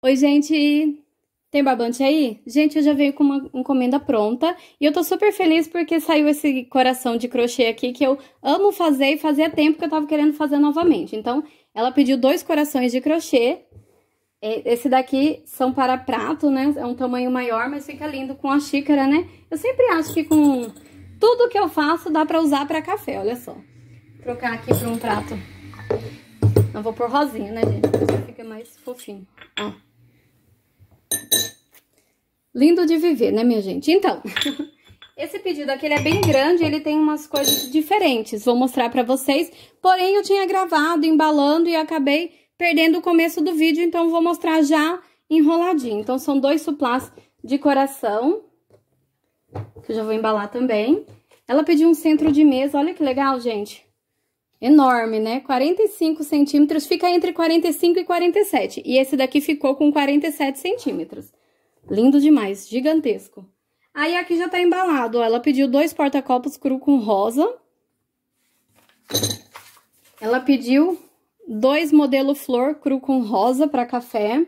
Oi, gente! Tem babante aí? Gente, eu já veio com uma encomenda pronta e eu tô super feliz porque saiu esse coração de crochê aqui que eu amo fazer e fazia tempo que eu tava querendo fazer novamente. Então, ela pediu dois corações de crochê. Esse daqui são para prato, né? É um tamanho maior, mas fica lindo com a xícara, né? Eu sempre acho que com tudo que eu faço dá pra usar pra café, olha só. Vou trocar aqui pra um prato. Não vou pôr rosinha, né, gente? Porque fica mais fofinho. Ó. Lindo de viver, né, minha gente? Então, esse pedido aqui é bem grande, ele tem umas coisas diferentes. Vou mostrar pra vocês. Porém, eu tinha gravado, embalando e acabei perdendo o começo do vídeo, então vou mostrar já enroladinho. Então, são dois suplás de coração, que eu já vou embalar também. Ela pediu um centro de mesa, olha que legal, gente enorme, né? 45 centímetros, fica entre 45 e 47. E esse daqui ficou com 47 centímetros. Lindo demais, gigantesco. Aí aqui já tá embalado, ó. Ela pediu dois porta-copos cru com rosa. Ela pediu dois modelo flor cru com rosa para café.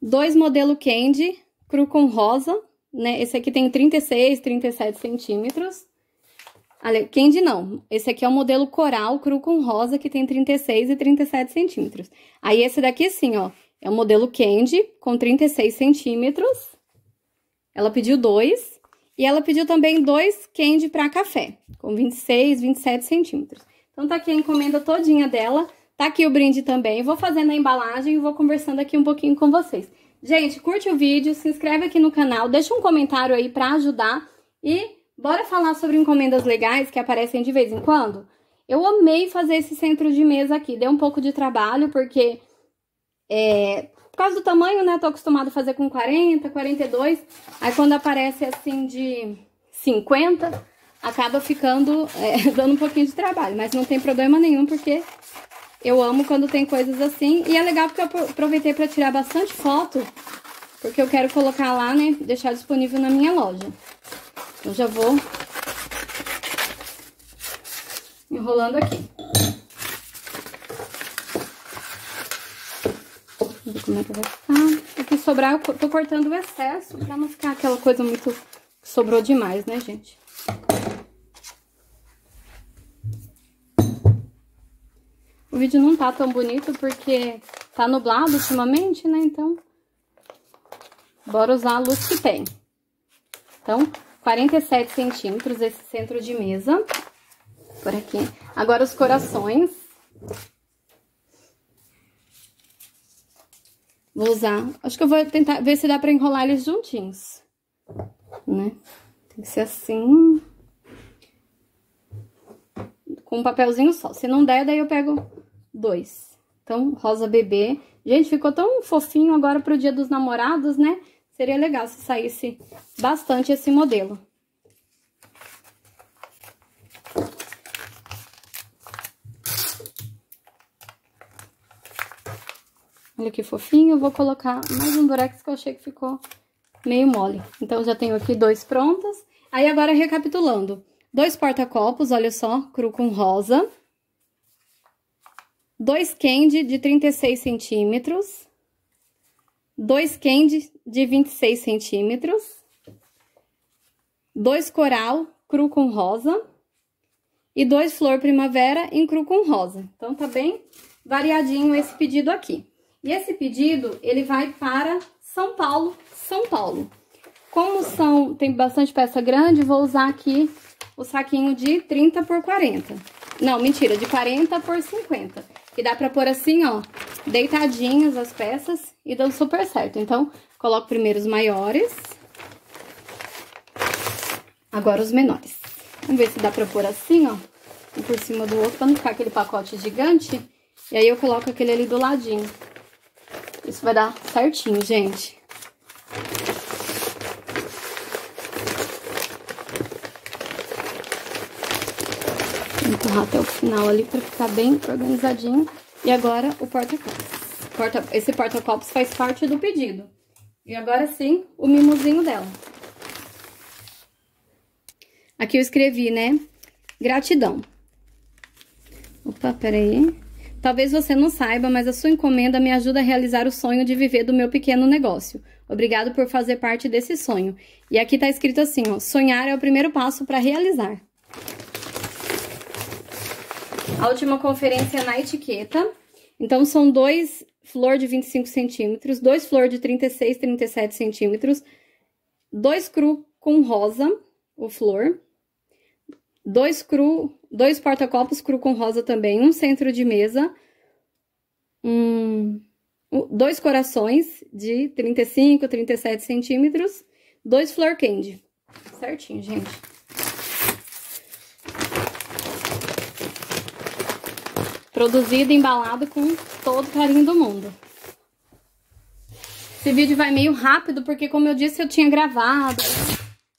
Dois modelo candy cru com rosa, né? Esse aqui tem 36, 37 centímetros. Quem não? Esse aqui é o modelo coral cru com rosa, que tem 36 e 37 centímetros. Aí, esse daqui, sim, ó, é o modelo Candy, com 36 centímetros. Ela pediu dois. E ela pediu também dois Candy para café, com 26, 27 centímetros. Então, tá aqui a encomenda todinha dela. Tá aqui o brinde também. Vou fazendo a embalagem e vou conversando aqui um pouquinho com vocês. Gente, curte o vídeo, se inscreve aqui no canal, deixa um comentário aí para ajudar e Bora falar sobre encomendas legais que aparecem de vez em quando? Eu amei fazer esse centro de mesa aqui. Deu um pouco de trabalho, porque... É, por causa do tamanho, né? Tô acostumado a fazer com 40, 42. Aí quando aparece assim de 50, acaba ficando... É, dando um pouquinho de trabalho. Mas não tem problema nenhum, porque... Eu amo quando tem coisas assim. E é legal porque eu aproveitei para tirar bastante foto. Porque eu quero colocar lá, né? Deixar disponível na minha loja. Eu já vou enrolando aqui. Vamos ver como é que vai ficar. O que sobrar, eu tô cortando o excesso pra não ficar aquela coisa muito... que sobrou demais, né, gente? O vídeo não tá tão bonito porque tá nublado ultimamente, né? Então, bora usar a luz que tem. Então, 47 centímetros esse centro de mesa. Por aqui. Agora, os corações. Vou usar... Acho que eu vou tentar ver se dá pra enrolar eles juntinhos. Né? Tem que ser assim. Com um papelzinho só. Se não der, daí eu pego dois. Então, rosa bebê. Gente, ficou tão fofinho agora pro dia dos namorados, né? Seria legal se saísse bastante esse modelo. Olha que fofinho, vou colocar mais um durex que eu achei que ficou meio mole. Então, já tenho aqui dois prontos. Aí, agora, recapitulando. Dois porta-copos, olha só, cru com rosa. Dois candy de 36 centímetros dois candy de 26 centímetros, dois coral cru com rosa e dois flor primavera em cru com rosa. Então, tá bem variadinho esse pedido aqui. E esse pedido, ele vai para São Paulo, São Paulo. Como são, tem bastante peça grande, vou usar aqui o saquinho de 30 por 40. Não, mentira, de 40 por 50 que dá pra pôr assim, ó, deitadinhas as peças e dão super certo. Então, coloco primeiro os maiores, agora os menores. Vamos ver se dá pra pôr assim, ó, um por cima do outro, pra não ficar aquele pacote gigante. E aí, eu coloco aquele ali do ladinho. Isso vai dar certinho, gente. empurrar até o final ali para ficar bem organizadinho. E agora o porta-copos. Porta, esse porta-copos faz parte do pedido. E agora sim, o mimozinho dela. Aqui eu escrevi, né? Gratidão. Opa, peraí. Talvez você não saiba, mas a sua encomenda me ajuda a realizar o sonho de viver do meu pequeno negócio. Obrigado por fazer parte desse sonho. E aqui tá escrito assim, ó, sonhar é o primeiro passo para realizar. A última conferência é na etiqueta. Então, são dois flor de 25 centímetros, dois flor de 36, 37 centímetros, dois cru com rosa, o flor, dois cru, dois porta-copos cru com rosa também, um centro de mesa, um, dois corações de 35, 37 centímetros, dois flor candy. Certinho, gente. Produzido e embalado com todo carinho do mundo. Esse vídeo vai meio rápido, porque como eu disse, eu tinha gravado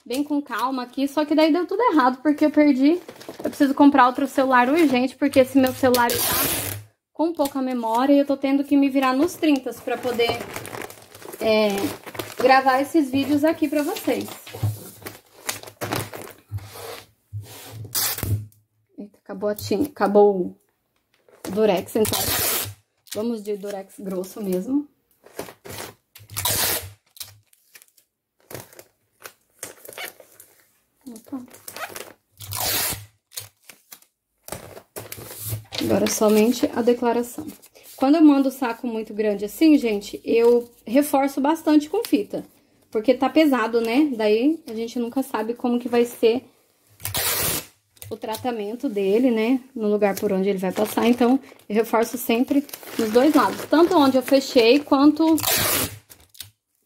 bem com calma aqui, só que daí deu tudo errado, porque eu perdi. Eu preciso comprar outro celular urgente, porque esse meu celular tá com pouca memória e eu tô tendo que me virar nos 30 para poder é, gravar esses vídeos aqui pra vocês. Eita, acabou a tinta, acabou durex, então vamos de durex grosso mesmo. Opa. Agora somente a declaração. Quando eu mando o saco muito grande assim, gente, eu reforço bastante com fita. Porque tá pesado, né? Daí a gente nunca sabe como que vai ser tratamento dele, né? No lugar por onde ele vai passar. Então, eu reforço sempre nos dois lados. Tanto onde eu fechei, quanto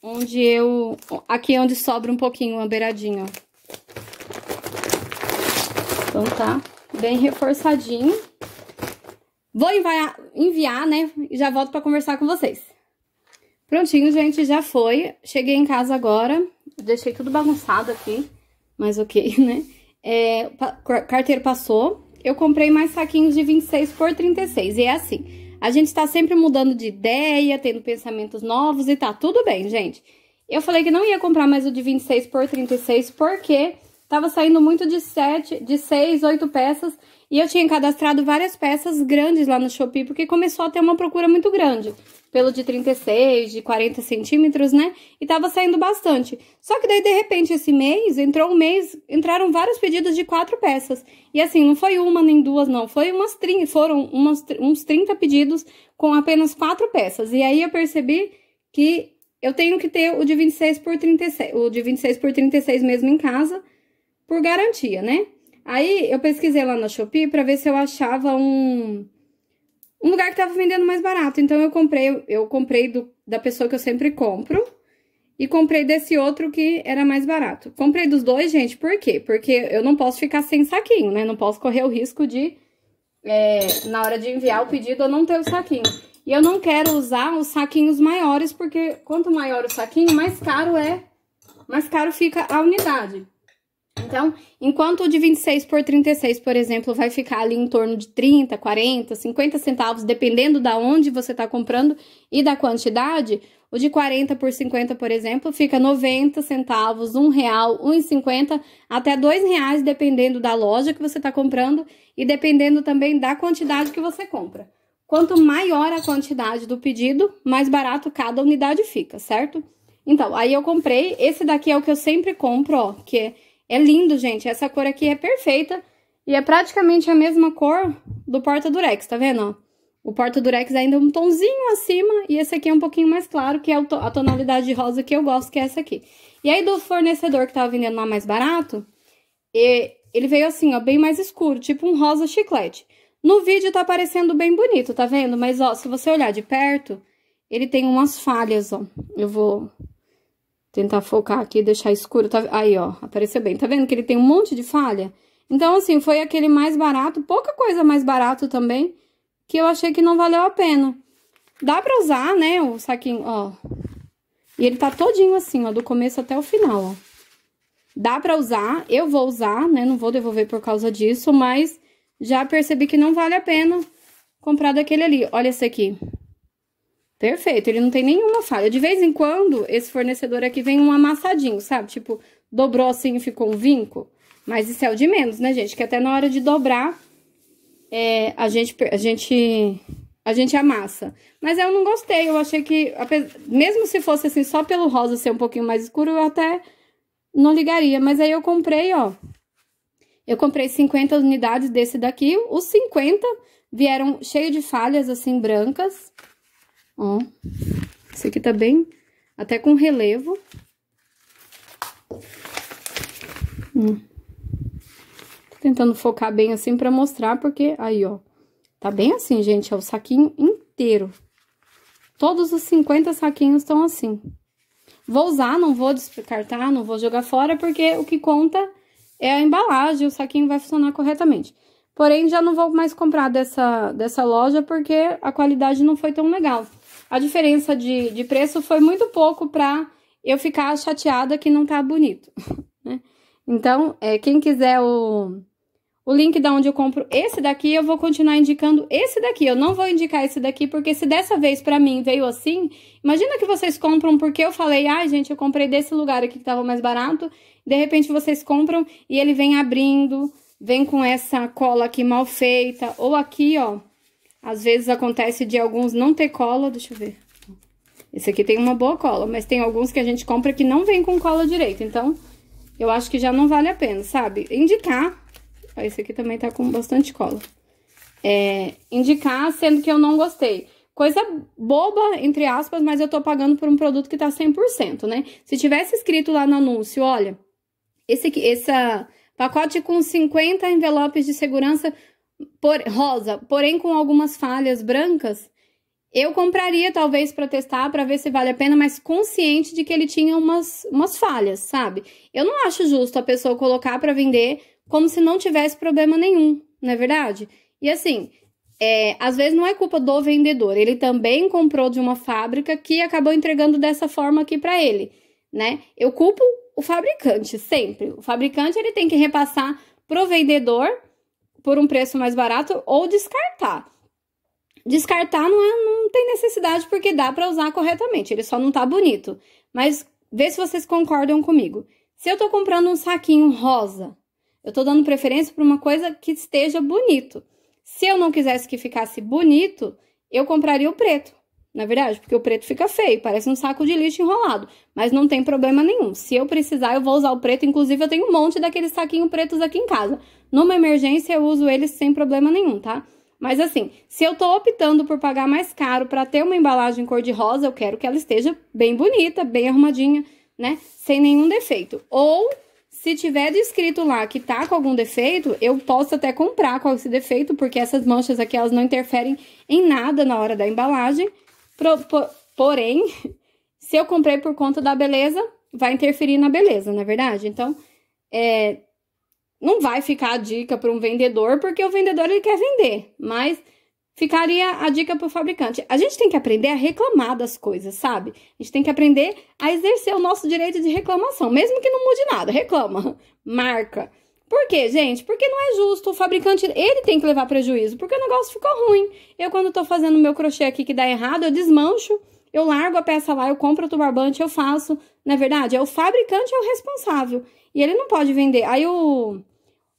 onde eu... Aqui é onde sobra um pouquinho, uma beiradinha, ó. Então, tá bem reforçadinho. Vou enviar, enviar né? E já volto pra conversar com vocês. Prontinho, gente, já foi. Cheguei em casa agora. Deixei tudo bagunçado aqui, mas ok, né? É, carteiro passou, eu comprei mais saquinhos de 26 por 36. E é assim, a gente tá sempre mudando de ideia, tendo pensamentos novos e tá tudo bem, gente. Eu falei que não ia comprar mais o de 26 por 36 porque tava saindo muito de 7, de 6, 8 peças e eu tinha cadastrado várias peças grandes lá no Shopee porque começou a ter uma procura muito grande pelo de 36, de 40 centímetros, né? E tava saindo bastante. Só que daí, de repente, esse mês, entrou um mês, entraram vários pedidos de quatro peças. E assim, não foi uma nem duas, não. Foi umas 30, foram umas, uns 30 pedidos com apenas quatro peças. E aí eu percebi que eu tenho que ter o de 26 por 36, o de 26 por 36 mesmo em casa, por garantia, né? Aí eu pesquisei lá na Shopee para ver se eu achava um um lugar que tava vendendo mais barato. Então eu comprei, eu comprei do, da pessoa que eu sempre compro e comprei desse outro que era mais barato. Comprei dos dois, gente, por quê? Porque eu não posso ficar sem saquinho, né? Não posso correr o risco de, é, na hora de enviar o pedido, eu não ter o saquinho. E eu não quero usar os saquinhos maiores, porque quanto maior o saquinho, mais caro é, mais caro fica a unidade. Então, enquanto o de 26 por 36, por exemplo, vai ficar ali em torno de 30, 40, 50 centavos, dependendo da onde você está comprando e da quantidade, o de 40 por 50, por exemplo, fica 90 centavos, um real, 1,50 até dois reais, dependendo da loja que você está comprando e dependendo também da quantidade que você compra. Quanto maior a quantidade do pedido, mais barato cada unidade fica, certo? Então, aí eu comprei, esse daqui é o que eu sempre compro, ó, que é é lindo, gente. Essa cor aqui é perfeita. E é praticamente a mesma cor do Porta Durex, tá vendo? O Porta Durex é ainda é um tonzinho acima e esse aqui é um pouquinho mais claro, que é a tonalidade de rosa que eu gosto, que é essa aqui. E aí, do fornecedor que tava vendendo lá mais barato, ele veio assim, ó, bem mais escuro, tipo um rosa chiclete. No vídeo tá parecendo bem bonito, tá vendo? Mas, ó, se você olhar de perto, ele tem umas falhas, ó. Eu vou Tentar focar aqui, deixar escuro. Tá... Aí, ó, apareceu bem. Tá vendo que ele tem um monte de falha? Então, assim, foi aquele mais barato, pouca coisa mais barato também, que eu achei que não valeu a pena. Dá pra usar, né, o saquinho, ó. E ele tá todinho assim, ó, do começo até o final, ó. Dá pra usar, eu vou usar, né, não vou devolver por causa disso, mas já percebi que não vale a pena comprar daquele ali. Olha esse aqui, Perfeito, ele não tem nenhuma falha. De vez em quando, esse fornecedor aqui vem um amassadinho, sabe? Tipo, dobrou assim e ficou um vinco. Mas isso é o de menos, né, gente? Que até na hora de dobrar, é, a, gente, a, gente, a gente amassa. Mas eu não gostei, eu achei que... Mesmo se fosse assim, só pelo rosa ser um pouquinho mais escuro, eu até não ligaria. Mas aí eu comprei, ó. Eu comprei 50 unidades desse daqui. Os 50 vieram cheio de falhas, assim, brancas. Ó, esse aqui tá bem, até com relevo. Hum. Tô tentando focar bem assim pra mostrar, porque aí, ó, tá bem assim, gente, é o saquinho inteiro. Todos os 50 saquinhos estão assim. Vou usar, não vou descartar, não vou jogar fora, porque o que conta é a embalagem, o saquinho vai funcionar corretamente. Porém, já não vou mais comprar dessa, dessa loja porque a qualidade não foi tão legal a diferença de, de preço foi muito pouco para eu ficar chateada que não tá bonito, né? Então, é, quem quiser o, o link da onde eu compro esse daqui, eu vou continuar indicando esse daqui. Eu não vou indicar esse daqui, porque se dessa vez pra mim veio assim, imagina que vocês compram porque eu falei, ai ah, gente, eu comprei desse lugar aqui que tava mais barato, de repente vocês compram e ele vem abrindo, vem com essa cola aqui mal feita, ou aqui, ó, às vezes acontece de alguns não ter cola, deixa eu ver. Esse aqui tem uma boa cola, mas tem alguns que a gente compra que não vem com cola direito, então eu acho que já não vale a pena, sabe? Indicar, esse aqui também tá com bastante cola. É, indicar, sendo que eu não gostei. Coisa boba, entre aspas, mas eu tô pagando por um produto que tá 100%, né? Se tivesse escrito lá no anúncio, olha, esse aqui, essa pacote com 50 envelopes de segurança por, rosa, porém com algumas falhas brancas, eu compraria talvez para testar, para ver se vale a pena, mas consciente de que ele tinha umas, umas falhas, sabe? Eu não acho justo a pessoa colocar para vender como se não tivesse problema nenhum, não é verdade? E assim, é, às vezes não é culpa do vendedor, ele também comprou de uma fábrica que acabou entregando dessa forma aqui para ele, né? Eu culpo o fabricante sempre. O fabricante ele tem que repassar pro vendedor por um preço mais barato ou descartar. Descartar não, é, não tem necessidade porque dá para usar corretamente, ele só não tá bonito. Mas vê se vocês concordam comigo. Se eu tô comprando um saquinho rosa, eu tô dando preferência para uma coisa que esteja bonito. Se eu não quisesse que ficasse bonito, eu compraria o preto na verdade, porque o preto fica feio, parece um saco de lixo enrolado, mas não tem problema nenhum. Se eu precisar, eu vou usar o preto, inclusive eu tenho um monte daqueles saquinhos pretos aqui em casa. Numa emergência eu uso eles sem problema nenhum, tá? Mas assim, se eu tô optando por pagar mais caro para ter uma embalagem cor de rosa, eu quero que ela esteja bem bonita, bem arrumadinha, né? Sem nenhum defeito. Ou se tiver descrito lá que tá com algum defeito, eu posso até comprar com esse defeito, porque essas manchas aqui elas não interferem em nada na hora da embalagem porém, se eu comprei por conta da beleza, vai interferir na beleza, na é verdade? Então, é, não vai ficar a dica para um vendedor, porque o vendedor ele quer vender, mas ficaria a dica para o fabricante. A gente tem que aprender a reclamar das coisas, sabe? A gente tem que aprender a exercer o nosso direito de reclamação, mesmo que não mude nada. Reclama, marca, por quê, gente? Porque não é justo. O fabricante, ele tem que levar prejuízo, porque o negócio ficou ruim. Eu, quando tô fazendo meu crochê aqui que dá errado, eu desmancho, eu largo a peça lá, eu compro outro barbante, eu faço. Na é verdade, é o fabricante é o responsável. E ele não pode vender. Aí o,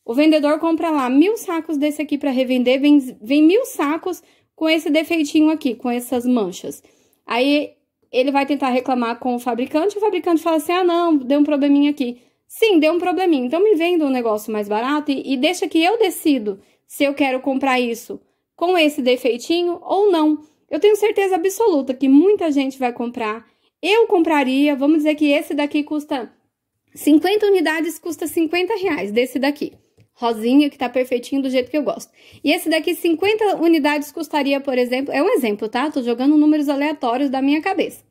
o vendedor compra lá mil sacos desse aqui para revender, vem, vem mil sacos com esse defeitinho aqui, com essas manchas. Aí ele vai tentar reclamar com o fabricante, o fabricante fala assim, ah, não, deu um probleminha aqui. Sim, deu um probleminha. Então me venda um negócio mais barato e, e deixa que eu decido se eu quero comprar isso com esse defeitinho ou não. Eu tenho certeza absoluta que muita gente vai comprar. Eu compraria, vamos dizer que esse daqui custa 50 unidades, custa 50 reais desse daqui. Rosinha, que tá perfeitinho do jeito que eu gosto. E esse daqui, 50 unidades, custaria, por exemplo, é um exemplo, tá? Tô jogando números aleatórios da minha cabeça.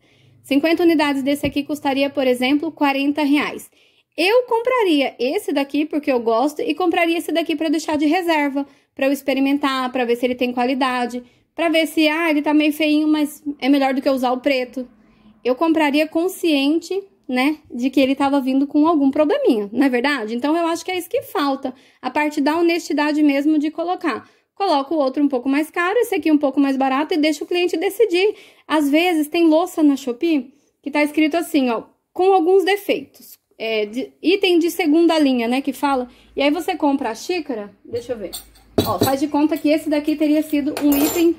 50 unidades desse aqui custaria, por exemplo, 40 reais. Eu compraria esse daqui porque eu gosto e compraria esse daqui para deixar de reserva, para eu experimentar, para ver se ele tem qualidade, para ver se ah, ele tá meio feinho, mas é melhor do que usar o preto. Eu compraria consciente, né, de que ele estava vindo com algum probleminha, não é verdade? Então eu acho que é isso que falta, a parte da honestidade mesmo de colocar coloca o outro um pouco mais caro, esse aqui um pouco mais barato e deixa o cliente decidir. Às vezes tem louça na Shopee que tá escrito assim, ó, com alguns defeitos é, de, item de segunda linha, né, que fala. E aí você compra a xícara, deixa eu ver. Ó, faz de conta que esse daqui teria sido um item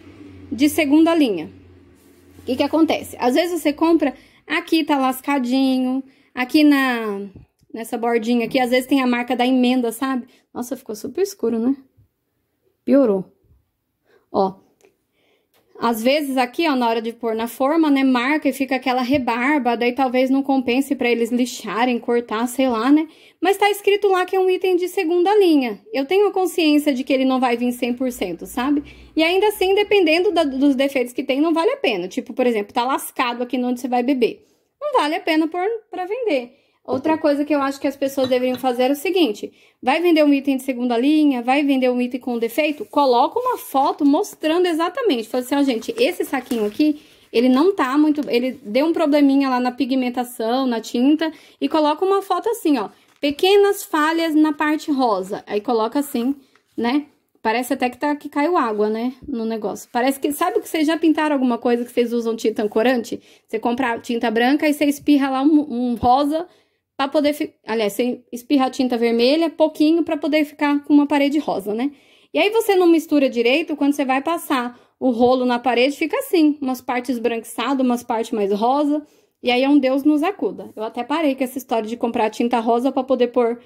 de segunda linha. O que que acontece? Às vezes você compra, aqui tá lascadinho, aqui na nessa bordinha aqui, às vezes tem a marca da emenda, sabe? Nossa, ficou super escuro, né? Piorou. Ó, às vezes aqui, ó, na hora de pôr na forma, né, marca e fica aquela rebarba, daí talvez não compense para eles lixarem, cortar, sei lá, né? Mas tá escrito lá que é um item de segunda linha. Eu tenho a consciência de que ele não vai vir 100%, sabe? E ainda assim, dependendo da, dos defeitos que tem, não vale a pena. Tipo, por exemplo, tá lascado aqui onde você vai beber. Não vale a pena pôr para vender. Outra coisa que eu acho que as pessoas deveriam fazer é o seguinte: vai vender um item de segunda linha, vai vender um item com defeito, coloca uma foto mostrando exatamente. Fala assim, ó, gente, esse saquinho aqui, ele não tá muito. Ele deu um probleminha lá na pigmentação, na tinta, e coloca uma foto assim, ó. Pequenas falhas na parte rosa. Aí coloca assim, né? Parece até que, tá, que caiu água, né? No negócio. Parece que. Sabe que vocês já pintaram alguma coisa que vocês usam tinta ancorante? Você compra tinta branca e você espirra lá um, um rosa para poder, ficar. aliás, você espirra tinta vermelha pouquinho para poder ficar com uma parede rosa, né? E aí você não mistura direito quando você vai passar o rolo na parede, fica assim, umas partes esbranquiçadas, umas partes mais rosa, e aí é um Deus nos acuda. Eu até parei com essa história de comprar tinta rosa para poder pôr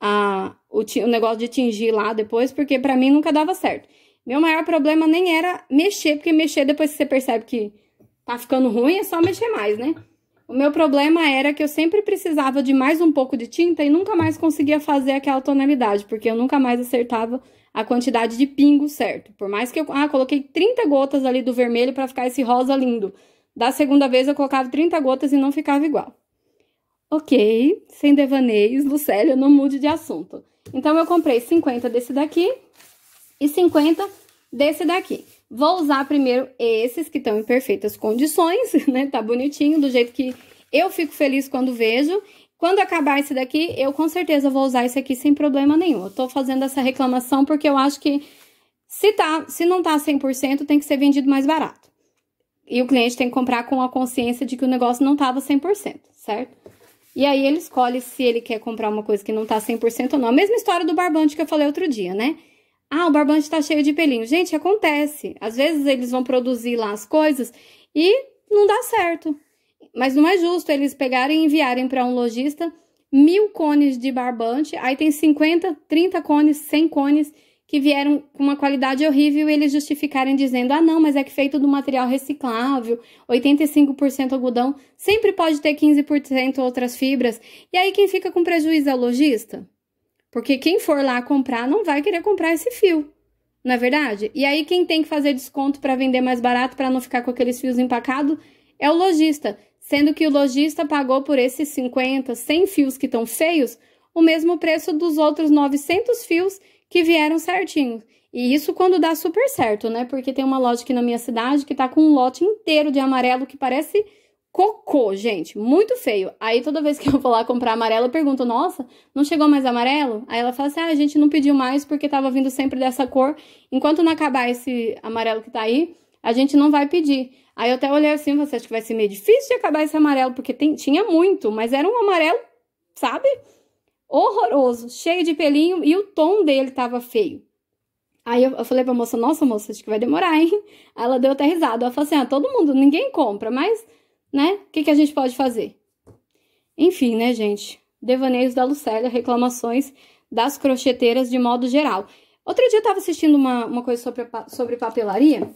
a, o, o negócio de tingir lá depois, porque para mim nunca dava certo. Meu maior problema nem era mexer, porque mexer depois que você percebe que tá ficando ruim, é só mexer mais, né? O meu problema era que eu sempre precisava de mais um pouco de tinta e nunca mais conseguia fazer aquela tonalidade, porque eu nunca mais acertava a quantidade de pingo certo. Por mais que eu ah, coloquei 30 gotas ali do vermelho para ficar esse rosa lindo. Da segunda vez eu colocava 30 gotas e não ficava igual. Ok, sem devaneios, Lucélia, não mude de assunto. Então, eu comprei 50 desse daqui e 50 desse daqui. Vou usar primeiro esses que estão em perfeitas condições, né? Tá bonitinho, do jeito que eu fico feliz quando vejo. Quando acabar esse daqui, eu com certeza vou usar esse aqui sem problema nenhum. Eu tô fazendo essa reclamação porque eu acho que se, tá, se não tá 100%, tem que ser vendido mais barato. E o cliente tem que comprar com a consciência de que o negócio não tava 100%, certo? E aí ele escolhe se ele quer comprar uma coisa que não tá 100% ou não. A mesma história do barbante que eu falei outro dia, né? Ah, o barbante está cheio de pelinho. Gente, acontece. Às vezes eles vão produzir lá as coisas e não dá certo. Mas não é justo eles pegarem e enviarem para um lojista mil cones de barbante, aí tem 50, 30 cones, 100 cones que vieram com uma qualidade horrível e eles justificarem dizendo: ah, não, mas é que feito do material reciclável, 85% algodão, sempre pode ter 15% outras fibras. E aí quem fica com prejuízo é o lojista? Porque quem for lá comprar não vai querer comprar esse fio, não é verdade? E aí quem tem que fazer desconto para vender mais barato, para não ficar com aqueles fios empacados, é o lojista. Sendo que o lojista pagou por esses 50, 100 fios que estão feios, o mesmo preço dos outros 900 fios que vieram certinho. E isso quando dá super certo, né? Porque tem uma loja aqui na minha cidade que tá com um lote inteiro de amarelo que parece cocô, gente, muito feio. Aí toda vez que eu vou lá comprar amarelo, eu pergunto: "Nossa, não chegou mais amarelo?" Aí ela fala assim: "Ah, a gente não pediu mais porque tava vindo sempre dessa cor. Enquanto não acabar esse amarelo que tá aí, a gente não vai pedir." Aí eu até olhei assim, você acha que vai ser meio difícil de acabar esse amarelo, porque tem, tinha muito, mas era um amarelo, sabe? Horroroso, cheio de pelinho e o tom dele tava feio. Aí eu, eu falei pra moça, nossa moça, acho que vai demorar, hein? Aí ela deu até risada. Ela falou assim: ah, todo mundo, ninguém compra, mas né? O que, que a gente pode fazer? Enfim, né, gente? Devaneios da Lucélia, reclamações das crocheteiras de modo geral. Outro dia eu tava assistindo uma, uma coisa sobre, sobre papelaria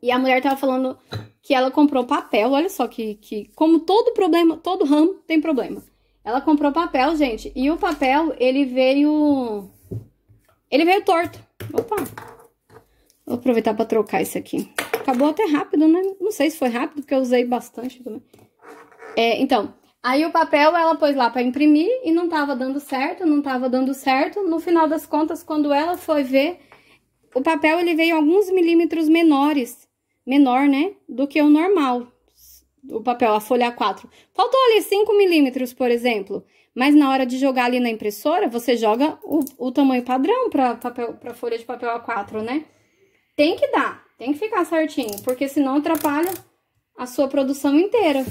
e a mulher tava falando que ela comprou papel. Olha só que, que como todo problema, todo ramo tem problema. Ela comprou papel, gente, e o papel ele veio ele veio torto. Opa. Vou aproveitar para trocar isso aqui acabou até rápido, né? Não sei se foi rápido, porque eu usei bastante também. É, então, aí o papel ela pôs lá para imprimir e não tava dando certo, não tava dando certo. No final das contas, quando ela foi ver, o papel ele veio alguns milímetros menores, menor, né, do que o normal. O papel, a folha 4. Faltou ali 5 milímetros, por exemplo. Mas na hora de jogar ali na impressora, você joga o, o tamanho padrão para papel, pra folha de papel A4, né? Tem que dar. Tem que ficar certinho, porque senão atrapalha a sua produção inteira.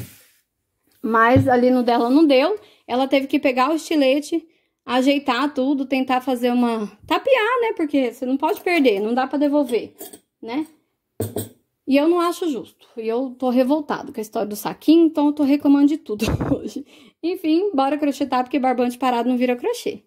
Mas ali no dela não deu, ela teve que pegar o estilete, ajeitar tudo, tentar fazer uma... Tapear, né? Porque você não pode perder, não dá pra devolver, né? E eu não acho justo. E eu tô revoltado com a história do saquinho, então eu tô reclamando de tudo hoje. Enfim, bora crochetar, porque barbante parado não vira crochê.